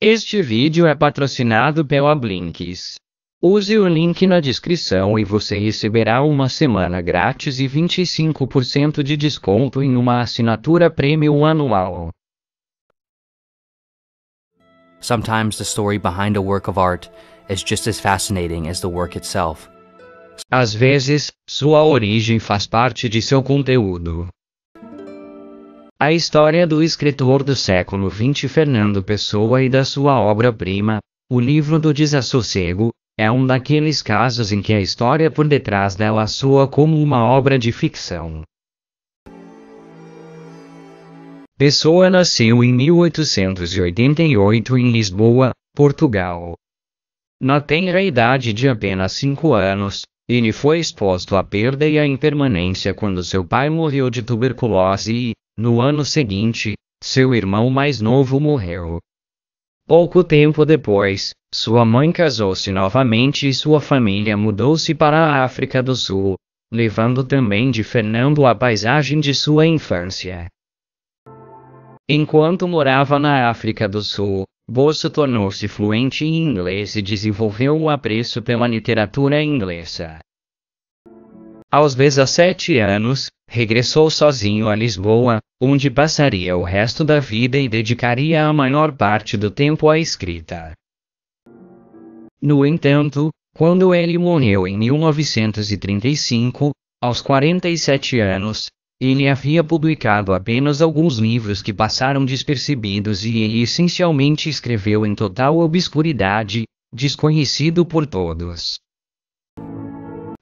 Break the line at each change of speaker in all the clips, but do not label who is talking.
Este vídeo é patrocinado pela Blinks. Use o link na descrição e você receberá uma semana grátis e 25% de desconto em uma assinatura premium anual. Sometimes the story behind a work of art is just as fascinating as the work itself. Às vezes, sua origem faz parte de seu conteúdo. A história do escritor do século XX Fernando Pessoa e da sua obra-prima, O Livro do Desassossego, é um daqueles casos em que a história por detrás dela soa como uma obra de ficção. Pessoa nasceu em 1888 em Lisboa, Portugal. Na tenra idade de apenas cinco anos, ele foi exposto à perda e à impermanência quando seu pai morreu de tuberculose e, no ano seguinte, seu irmão mais novo morreu. Pouco tempo depois, sua mãe casou-se novamente e sua família mudou-se para a África do Sul, levando também de Fernando a paisagem de sua infância. Enquanto morava na África do Sul, Bosso tornou-se fluente em inglês e desenvolveu o apreço pela literatura inglesa. Aos 17 anos, regressou sozinho a Lisboa, onde passaria o resto da vida e dedicaria a maior parte do tempo à escrita. No entanto, quando ele morreu em 1935, aos 47 anos, ele havia publicado apenas alguns livros que passaram despercebidos e ele essencialmente escreveu em total obscuridade, desconhecido por todos.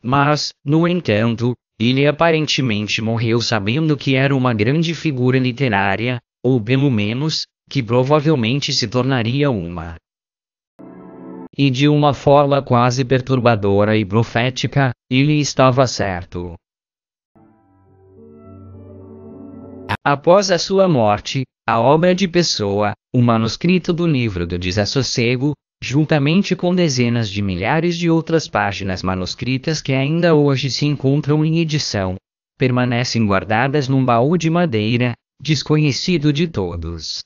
Mas, no entanto, ele aparentemente morreu sabendo que era uma grande figura literária, ou pelo menos, que provavelmente se tornaria uma. E de uma forma quase perturbadora e profética, ele estava certo. Após a sua morte, a obra de Pessoa, o manuscrito do livro do Desassossego, juntamente com dezenas de milhares de outras páginas manuscritas que ainda hoje se encontram em edição, permanecem guardadas num baú de madeira, desconhecido de todos.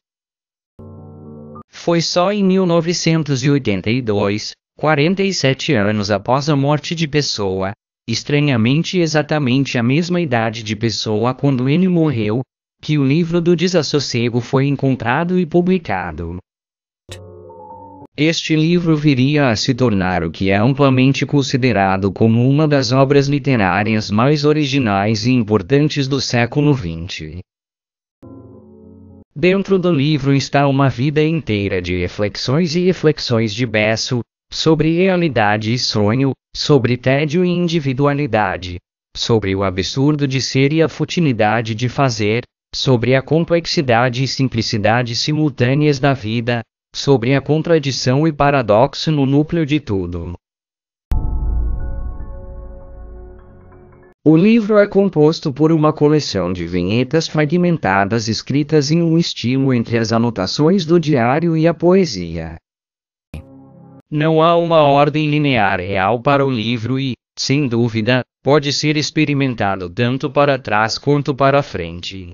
Foi só em 1982, 47 anos após a morte de Pessoa, estranhamente exatamente a mesma idade de Pessoa quando ele morreu, que o livro do Desassossego foi encontrado e publicado. Este livro viria a se tornar o que é amplamente considerado como uma das obras literárias mais originais e importantes do século XX. Dentro do livro está uma vida inteira de reflexões e reflexões de Besso, sobre realidade e sonho, sobre tédio e individualidade, sobre o absurdo de ser e a futilidade de fazer, sobre a complexidade e simplicidade simultâneas da vida, sobre a contradição e paradoxo no núcleo de tudo. O livro é composto por uma coleção de vinhetas fragmentadas escritas em um estilo entre as anotações do diário e a poesia. Não há uma ordem linear real para o livro e, sem dúvida, pode ser experimentado tanto para trás quanto para frente.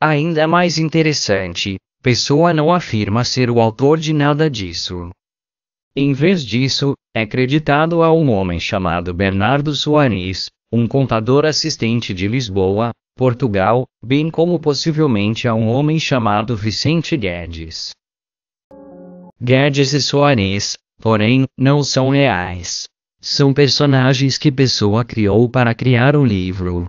Ainda mais interessante, pessoa não afirma ser o autor de nada disso. Em vez disso, é creditado a um homem chamado Bernardo Soares, um contador assistente de Lisboa, Portugal, bem como possivelmente a um homem chamado Vicente Guedes. Guedes e Soares, porém, não são reais. São personagens que pessoa criou para criar um livro.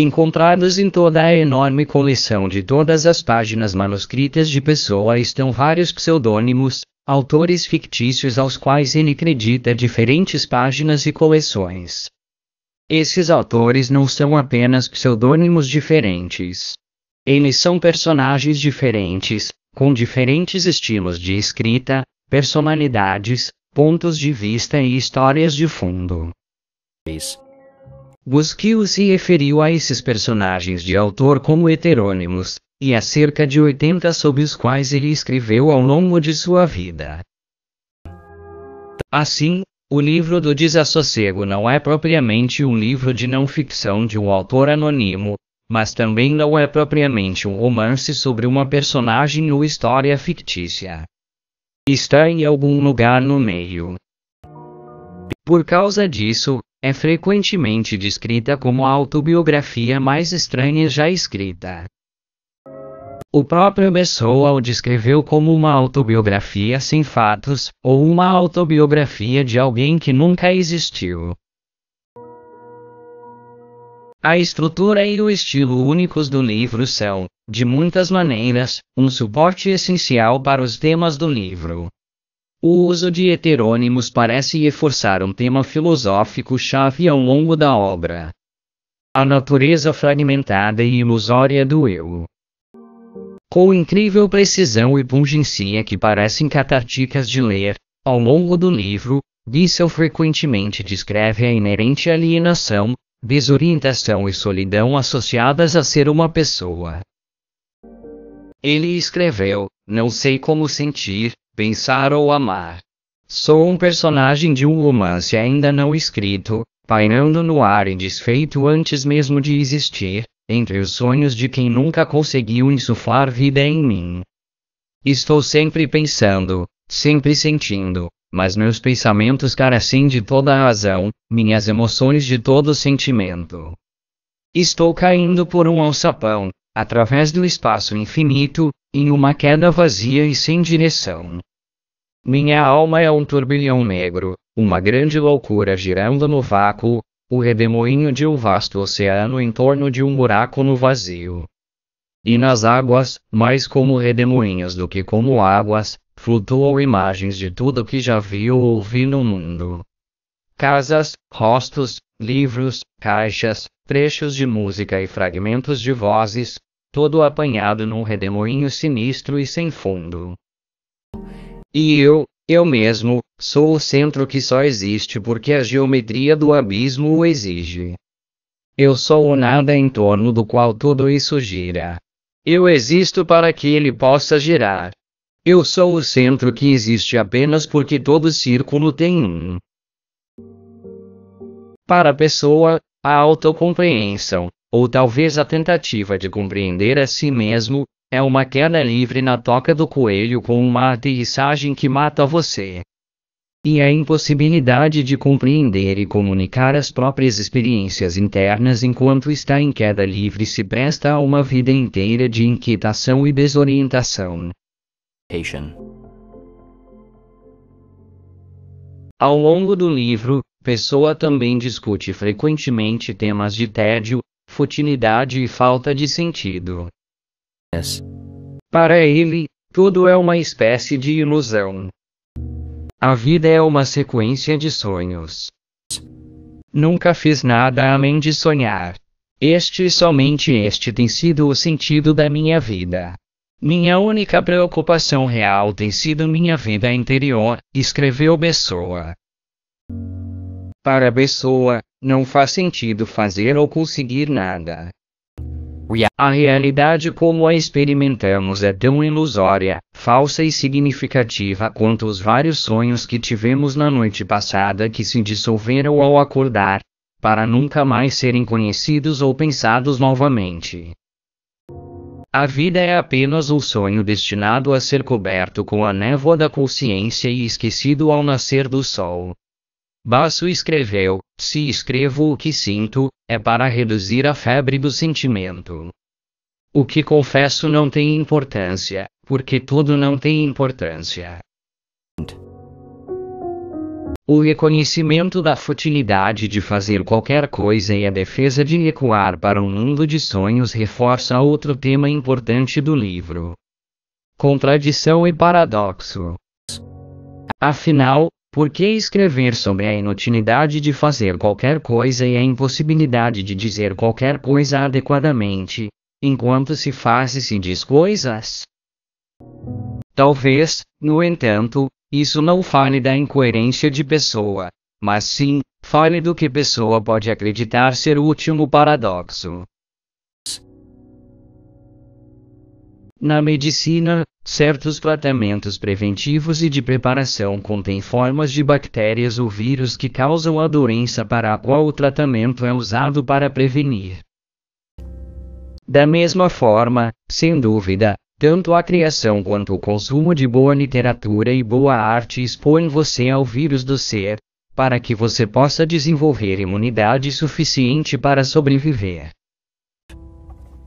Encontrados em toda a enorme coleção de todas as páginas manuscritas de Pessoa estão vários pseudônimos, autores fictícios aos quais ele acredita diferentes páginas e coleções. Esses autores não são apenas pseudônimos diferentes. Eles são personagens diferentes, com diferentes estilos de escrita, personalidades, pontos de vista e histórias de fundo. Busquio se referiu a esses personagens de autor como heterônimos, e a cerca de 80 sobre os quais ele escreveu ao longo de sua vida. Assim, o livro do desassossego não é propriamente um livro de não ficção de um autor anônimo, mas também não é propriamente um romance sobre uma personagem ou história fictícia. Está em algum lugar no meio. Por causa disso, é frequentemente descrita como a autobiografia mais estranha já escrita. O próprio Pessoa o descreveu como uma autobiografia sem fatos, ou uma autobiografia de alguém que nunca existiu. A estrutura e o estilo únicos do livro são, de muitas maneiras, um suporte essencial para os temas do livro. O uso de heterônimos parece reforçar um tema filosófico-chave ao longo da obra. A natureza fragmentada e ilusória do eu. Com incrível precisão e pungência que parecem catárticas de ler, ao longo do livro, Bissell frequentemente descreve a inerente alienação, desorientação e solidão associadas a ser uma pessoa. Ele escreveu: Não sei como sentir, pensar ou amar. Sou um personagem de um romance ainda não escrito, pairando no ar e desfeito antes mesmo de existir, entre os sonhos de quem nunca conseguiu insuflar vida em mim. Estou sempre pensando, sempre sentindo, mas meus pensamentos carecem de toda a razão, minhas emoções de todo sentimento. Estou caindo por um alçapão, através do espaço infinito, em uma queda vazia e sem direção. Minha alma é um turbilhão negro, uma grande loucura girando no vácuo, o redemoinho de um vasto oceano em torno de um buraco no vazio. E nas águas, mais como redemoinhos do que como águas, flutuam imagens de tudo que já vi ou ouvi no mundo. Casas, rostos, livros, caixas, trechos de música e fragmentos de vozes, todo apanhado num redemoinho sinistro e sem fundo. E eu, eu mesmo, sou o centro que só existe porque a geometria do abismo o exige. Eu sou o nada em torno do qual tudo isso gira. Eu existo para que ele possa girar. Eu sou o centro que existe apenas porque todo círculo tem um. Para a pessoa, a autocompreensão, ou talvez a tentativa de compreender a si mesmo, é uma queda livre na toca do coelho com uma aterrissagem que mata você. E a impossibilidade de compreender e comunicar as próprias experiências internas enquanto está em queda livre se presta a uma vida inteira de inquietação e desorientação. Haitian. Ao longo do livro, Pessoa também discute frequentemente temas de tédio, futilidade e falta de sentido. Para ele, tudo é uma espécie de ilusão. A vida é uma sequência de sonhos. Nunca fiz nada além de sonhar. Este e somente este tem sido o sentido da minha vida. Minha única preocupação real tem sido minha vida interior, escreveu Pessoa. Para Pessoa, não faz sentido fazer ou conseguir nada. A realidade como a experimentamos é tão ilusória, falsa e significativa quanto os vários sonhos que tivemos na noite passada que se dissolveram ao acordar, para nunca mais serem conhecidos ou pensados novamente. A vida é apenas um sonho destinado a ser coberto com a névoa da consciência e esquecido ao nascer do sol. Basso escreveu: Se escrevo o que sinto, é para reduzir a febre do sentimento. O que confesso não tem importância, porque tudo não tem importância. O reconhecimento da futilidade de fazer qualquer coisa e a defesa de recuar para um mundo de sonhos reforça outro tema importante do livro: contradição e paradoxo. Afinal, por que escrever sobre a inutilidade de fazer qualquer coisa e a impossibilidade de dizer qualquer coisa adequadamente, enquanto se faz e se diz coisas? Talvez, no entanto, isso não fale da incoerência de pessoa, mas sim, fale do que pessoa pode acreditar ser útil no paradoxo. Na medicina, certos tratamentos preventivos e de preparação contêm formas de bactérias ou vírus que causam a doença para a qual o tratamento é usado para prevenir. Da mesma forma, sem dúvida, tanto a criação quanto o consumo de boa literatura e boa arte expõem você ao vírus do ser, para que você possa desenvolver imunidade suficiente para sobreviver.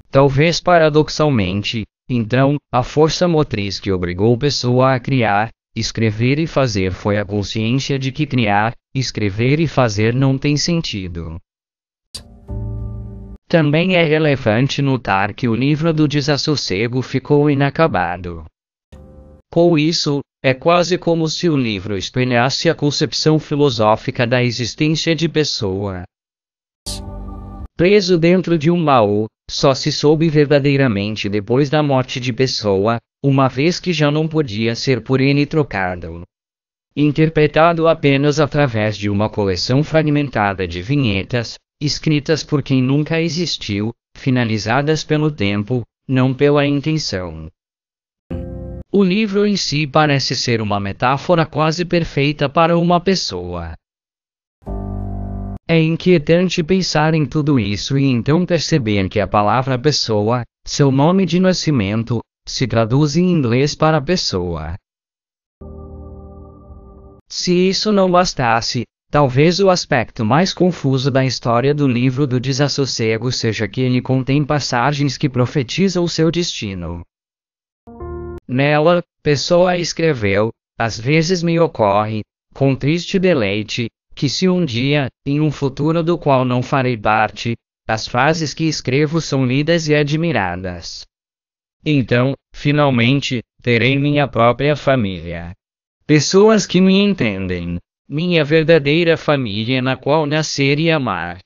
Talvez paradoxalmente, então, a força motriz que obrigou a pessoa a criar, escrever e fazer foi a consciência de que criar, escrever e fazer não tem sentido. Também é relevante notar que o livro do desassossego ficou inacabado. Com isso, é quase como se o livro espelhasse a concepção filosófica da existência de pessoa. Preso dentro de um baú, só se soube verdadeiramente depois da morte de pessoa, uma vez que já não podia ser por N trocado. Interpretado apenas através de uma coleção fragmentada de vinhetas, escritas por quem nunca existiu, finalizadas pelo tempo, não pela intenção. O livro em si parece ser uma metáfora quase perfeita para uma pessoa. É inquietante pensar em tudo isso e então perceber que a palavra pessoa, seu nome de nascimento, se traduz em inglês para pessoa. Se isso não bastasse, Talvez o aspecto mais confuso da história do livro do desassossego seja que ele contém passagens que profetizam o seu destino. Nela, Pessoa escreveu, às vezes me ocorre, com triste deleite, que se um dia, em um futuro do qual não farei parte, as frases que escrevo são lidas e admiradas. Então, finalmente, terei minha própria família. Pessoas que me entendem. Minha verdadeira família na qual nascer e amar.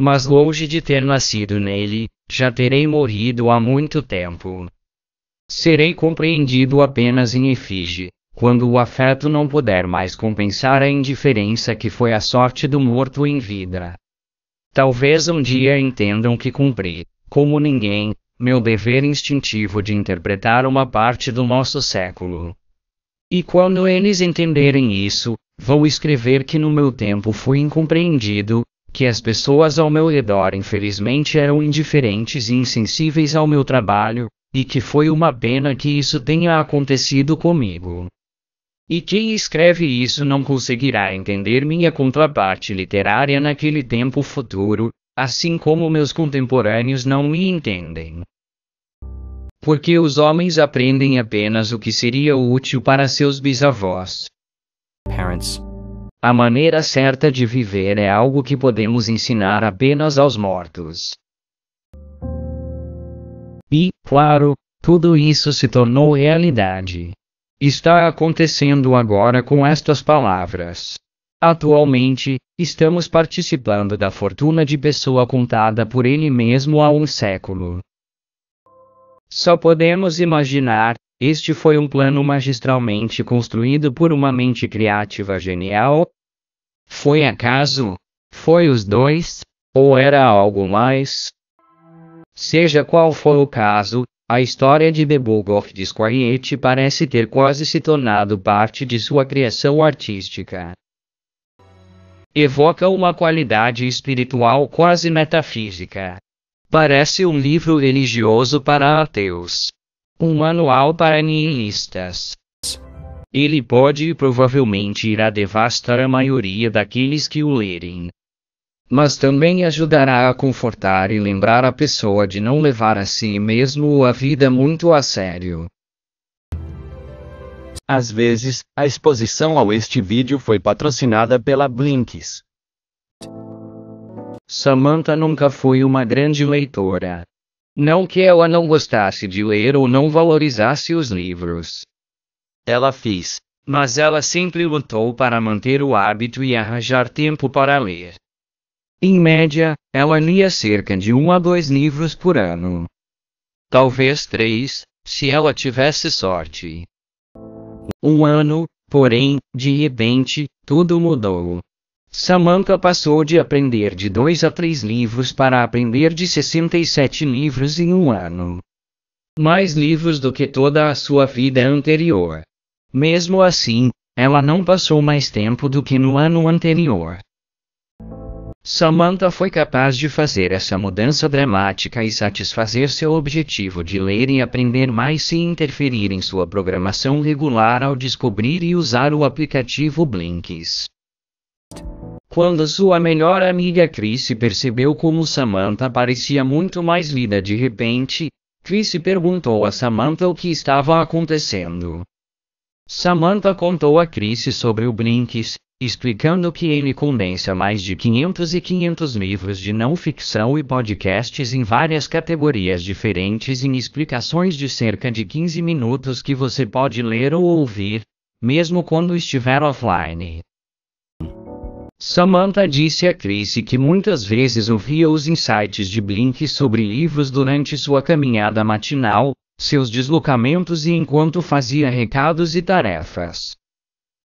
Mas longe de ter nascido nele, já terei morrido há muito tempo. Serei compreendido apenas em efígie, quando o afeto não puder mais compensar a indiferença que foi a sorte do morto em vida. Talvez um dia entendam que cumpri, como ninguém, meu dever instintivo de interpretar uma parte do nosso século. E quando eles entenderem isso, vou escrever que no meu tempo fui incompreendido, que as pessoas ao meu redor infelizmente eram indiferentes e insensíveis ao meu trabalho, e que foi uma pena que isso tenha acontecido comigo. E quem escreve isso não conseguirá entender minha contraparte literária naquele tempo futuro, assim como meus contemporâneos não me entendem. Porque os homens aprendem apenas o que seria útil para seus bisavós. Parents. A maneira certa de viver é algo que podemos ensinar apenas aos mortos. E, claro, tudo isso se tornou realidade está acontecendo agora com estas palavras. Atualmente, estamos participando da fortuna de pessoa contada por ele mesmo há um século. Só podemos imaginar, este foi um plano magistralmente construído por uma mente criativa genial? Foi acaso? Foi os dois? Ou era algo mais? Seja qual for o caso, a história de The de of parece ter quase se tornado parte de sua criação artística. Evoca uma qualidade espiritual quase metafísica. Parece um livro religioso para ateus. Um manual para nihilistas. Ele pode e provavelmente irá devastar a maioria daqueles que o lerem mas também ajudará a confortar e lembrar a pessoa de não levar a si mesmo ou a vida muito a sério. Às vezes, a exposição ao este vídeo foi patrocinada pela Blinks. Samantha nunca foi uma grande leitora. Não que ela não gostasse de ler ou não valorizasse os livros. Ela fez, mas ela sempre lutou para manter o hábito e arranjar tempo para ler. Em média, ela lia cerca de um a dois livros por ano. Talvez três, se ela tivesse sorte. Um ano, porém, de repente, tudo mudou. Samantha passou de aprender de dois a três livros para aprender de 67 livros em um ano. Mais livros do que toda a sua vida anterior. Mesmo assim, ela não passou mais tempo do que no ano anterior. Samantha foi capaz de fazer essa mudança dramática e satisfazer seu objetivo de ler e aprender mais sem interferir em sua programação regular ao descobrir e usar o aplicativo Blinks. Quando sua melhor amiga Chris percebeu como Samantha parecia muito mais linda de repente, Chris perguntou a Samantha o que estava acontecendo. Samantha contou a Chris sobre o Blinks, explicando que ele condensa mais de 500 e 500 livros de não ficção e podcasts em várias categorias diferentes em explicações de cerca de 15 minutos que você pode ler ou ouvir, mesmo quando estiver offline. Samantha disse a Chris que muitas vezes ouvia os insights de Blink sobre livros durante sua caminhada matinal, seus deslocamentos e enquanto fazia recados e tarefas.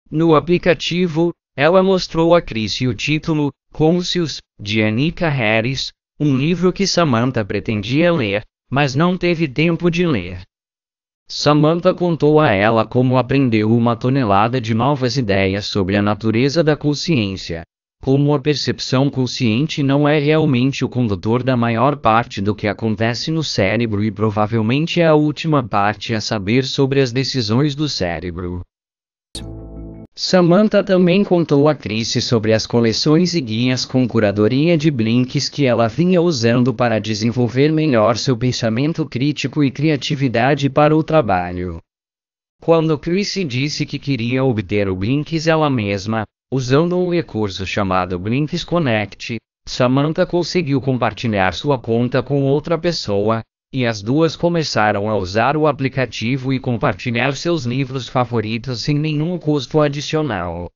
No aplicativo, ela mostrou a Chris o título, Conscious, de Annika Harris, um livro que Samantha pretendia ler, mas não teve tempo de ler. Samantha contou a ela como aprendeu uma tonelada de novas ideias sobre a natureza da consciência. Como a percepção consciente não é realmente o condutor da maior parte do que acontece no cérebro e provavelmente é a última parte a saber sobre as decisões do cérebro. Samantha também contou a Chris sobre as coleções e guias com curadoria de blinks que ela vinha usando para desenvolver melhor seu pensamento crítico e criatividade para o trabalho. Quando Chris disse que queria obter o Blinks ela mesma, usando um recurso chamado Blinks Connect, Samantha conseguiu compartilhar sua conta com outra pessoa, e as duas começaram a usar o aplicativo e compartilhar seus livros favoritos sem nenhum custo adicional.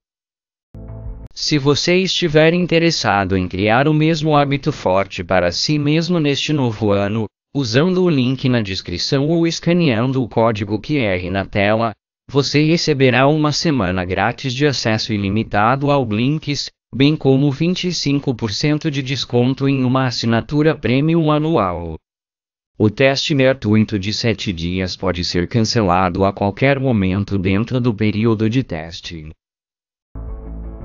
Se você estiver interessado em criar o mesmo hábito forte para si mesmo neste novo ano, usando o link na descrição ou escaneando o código QR na tela, você receberá uma semana grátis de acesso ilimitado ao Blinks, bem como 25% de desconto em uma assinatura premium anual. O teste NER de 7 dias pode ser cancelado a qualquer momento dentro do período de teste.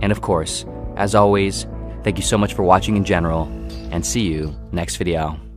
And of course, as always, thank you so much for watching in general, and see you next video.